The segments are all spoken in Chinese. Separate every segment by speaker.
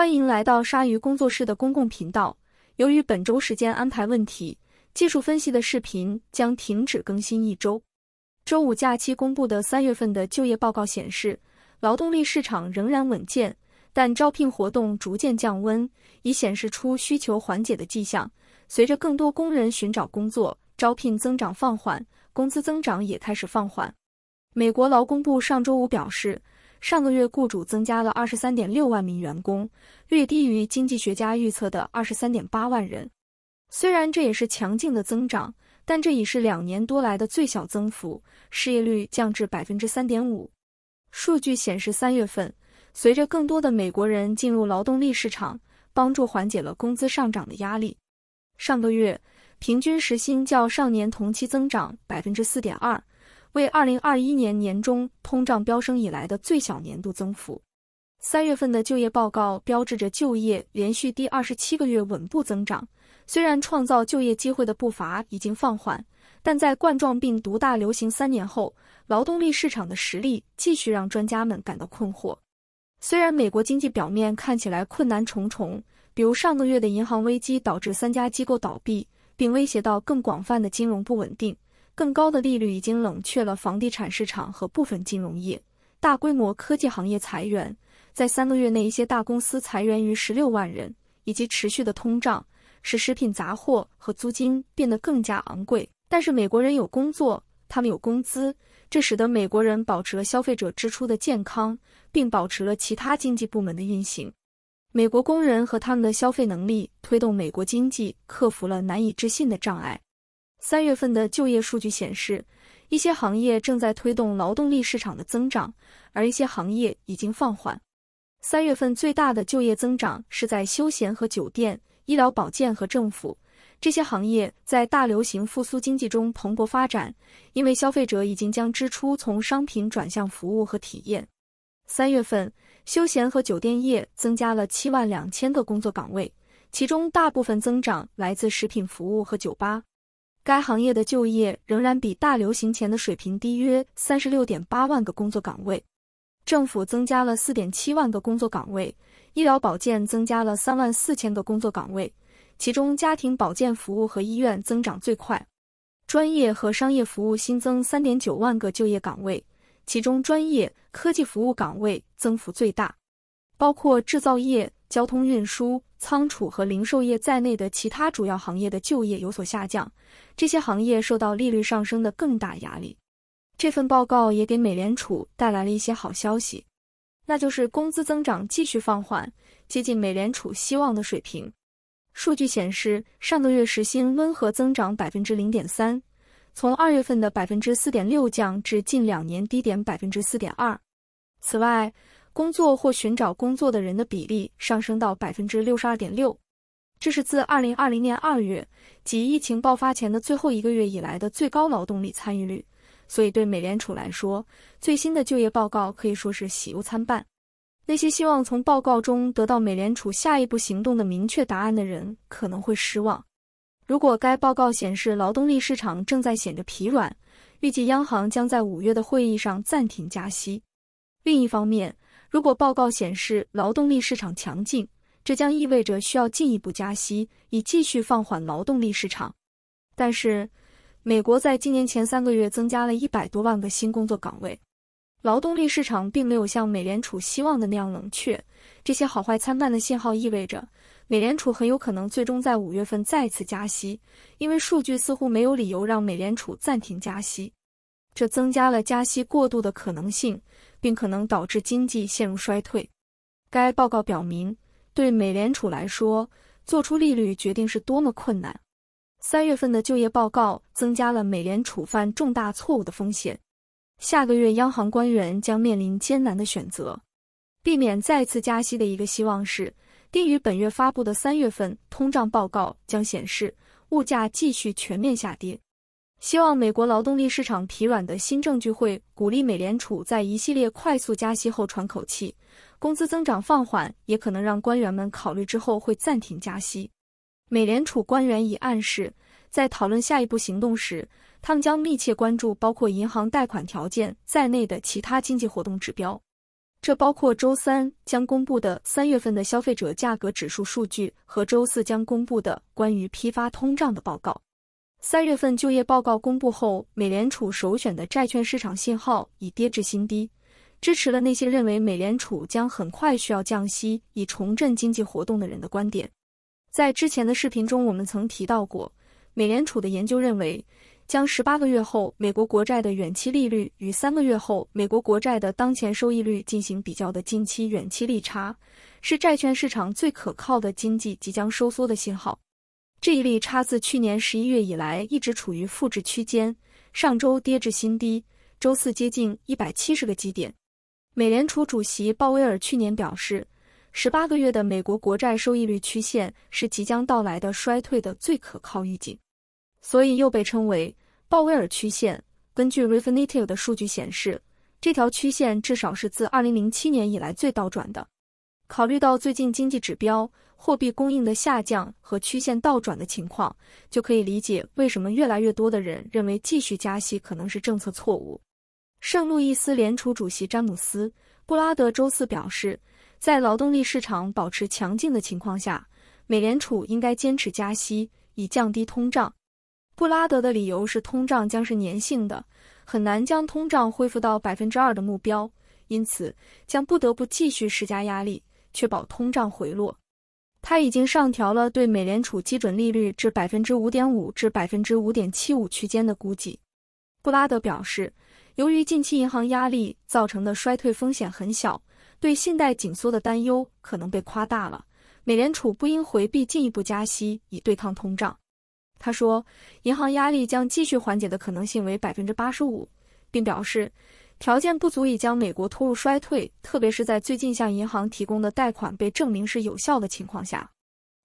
Speaker 1: 欢迎来到鲨鱼工作室的公共频道。由于本周时间安排问题，技术分析的视频将停止更新一周。周五假期公布的三月份的就业报告显示，劳动力市场仍然稳健，但招聘活动逐渐降温，已显示出需求缓解的迹象。随着更多工人寻找工作，招聘增长放缓，工资增长也开始放缓。美国劳工部上周五表示。上个月，雇主增加了二十三点六万名员工，略低于经济学家预测的二十三点八万人。虽然这也是强劲的增长，但这已是两年多来的最小增幅。失业率降至百分之三点五。数据显示，三月份随着更多的美国人进入劳动力市场，帮助缓解了工资上涨的压力。上个月，平均时薪较上年同期增长百分之四点二。为二零二一年年中通胀飙升以来的最小年度增幅。三月份的就业报告标志着就业连续第二十七个月稳步增长。虽然创造就业机会的步伐已经放缓，但在冠状病毒大流行三年后，劳动力市场的实力继续让专家们感到困惑。虽然美国经济表面看起来困难重重，比如上个月的银行危机导致三家机构倒闭，并威胁到更广泛的金融不稳定。更高的利率已经冷却了房地产市场和部分金融业，大规模科技行业裁员在三个月内，一些大公司裁员逾十六万人，以及持续的通胀，使食品杂货和租金变得更加昂贵。但是美国人有工作，他们有工资，这使得美国人保持了消费者支出的健康，并保持了其他经济部门的运行。美国工人和他们的消费能力推动美国经济克服了难以置信的障碍。三月份的就业数据显示，一些行业正在推动劳动力市场的增长，而一些行业已经放缓。三月份最大的就业增长是在休闲和酒店、医疗保健和政府这些行业在大流行复苏经济中蓬勃发展，因为消费者已经将支出从商品转向服务和体验。三月份，休闲和酒店业增加了七万两千个工作岗位，其中大部分增长来自食品服务和酒吧。该行业的就业仍然比大流行前的水平低约三十六点八万个工作岗位。政府增加了四点七万个工作岗位，医疗保健增加了三万四千个工作岗位，其中家庭保健服务和医院增长最快。专业和商业服务新增三点九万个就业岗位，其中专业科技服务岗位增幅最大，包括制造业、交通运输。仓储和零售业在内的其他主要行业的就业有所下降，这些行业受到利率上升的更大压力。这份报告也给美联储带来了一些好消息，那就是工资增长继续放缓，接近美联储希望的水平。数据显示，上个月时薪温和增长百分之零点三，从二月份的百分之四点六降至近两年低点百分之四点二。此外，工作或寻找工作的人的比例上升到百分之六十二点六，这是自二零二零年二月及疫情爆发前的最后一个月以来的最高劳动力参与率。所以，对美联储来说，最新的就业报告可以说是喜忧参半。那些希望从报告中得到美联储下一步行动的明确答案的人可能会失望。如果该报告显示劳动力市场正在显着疲软，预计央行将在五月的会议上暂停加息。另一方面，如果报告显示劳动力市场强劲，这将意味着需要进一步加息以继续放缓劳动力市场。但是，美国在今年前三个月增加了一百多万个新工作岗位，劳动力市场并没有像美联储希望的那样冷却。这些好坏参半的信号意味着美联储很有可能最终在五月份再次加息，因为数据似乎没有理由让美联储暂停加息，这增加了加息过度的可能性。并可能导致经济陷入衰退。该报告表明，对美联储来说，做出利率决定是多么困难。三月份的就业报告增加了美联储犯重大错误的风险。下个月，央行官员将面临艰难的选择。避免再次加息的一个希望是，低于本月发布的三月份通胀报告将显示物价继续全面下跌。希望美国劳动力市场疲软的新证据会鼓励美联储在一系列快速加息后喘口气。工资增长放缓也可能让官员们考虑之后会暂停加息。美联储官员已暗示，在讨论下一步行动时，他们将密切关注包括银行贷款条件在内的其他经济活动指标，这包括周三将公布的三月份的消费者价格指数数据和周四将公布的关于批发通胀的报告。三月份就业报告公布后，美联储首选的债券市场信号已跌至新低，支持了那些认为美联储将很快需要降息以重振经济活动的人的观点。在之前的视频中，我们曾提到过，美联储的研究认为，将十八个月后美国国债的远期利率与三个月后美国国债的当前收益率进行比较的近期远期利差，是债券市场最可靠的经济即将收缩的信号。这一利差自去年十一月以来一直处于负值区间，上周跌至新低，周四接近一百七十个基点。美联储主席鲍威尔去年表示，十八个月的美国国债收益率曲线是即将到来的衰退的最可靠预警，所以又被称为鲍威尔曲线。根据 Refinitiv 的数据显示，这条曲线至少是自二零零七年以来最倒转的。考虑到最近经济指标。货币供应的下降和曲线倒转的情况，就可以理解为什么越来越多的人认为继续加息可能是政策错误。圣路易斯联储主席詹姆斯·布拉德周四表示，在劳动力市场保持强劲的情况下，美联储应该坚持加息以降低通胀。布拉德的理由是，通胀将是粘性的，很难将通胀恢复到百分之二的目标，因此将不得不继续施加压力，确保通胀回落。他已经上调了对美联储基准利率至百分之五点五至百分之五点七五区间的估计。布拉德表示，由于近期银行压力造成的衰退风险很小，对信贷紧缩的担忧可能被夸大了。美联储不应回避进一步加息以对抗通胀。他说，银行压力将继续缓解的可能性为百分之八十五，并表示。条件不足以将美国拖入衰退，特别是在最近向银行提供的贷款被证明是有效的情况下。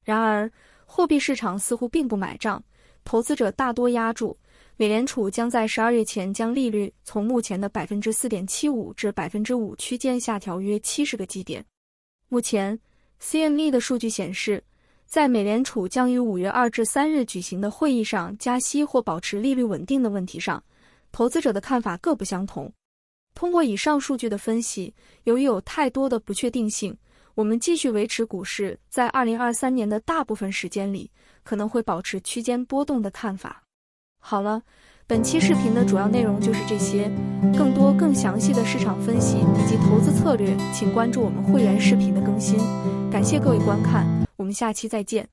Speaker 1: 然而，货币市场似乎并不买账，投资者大多压注美联储将在十二月前将利率从目前的百分之四点七五至百分之五区间下调约七十个基点。目前，CME 的数据显示，在美联储将于五月二至三日举行的会议上加息或保持利率稳定的问题上，投资者的看法各不相同。通过以上数据的分析，由于有太多的不确定性，我们继续维持股市在二零二三年的大部分时间里可能会保持区间波动的看法。好了，本期视频的主要内容就是这些，更多更详细的市场分析以及投资策略，请关注我们会员视频的更新。感谢各位观看，我们下期再见。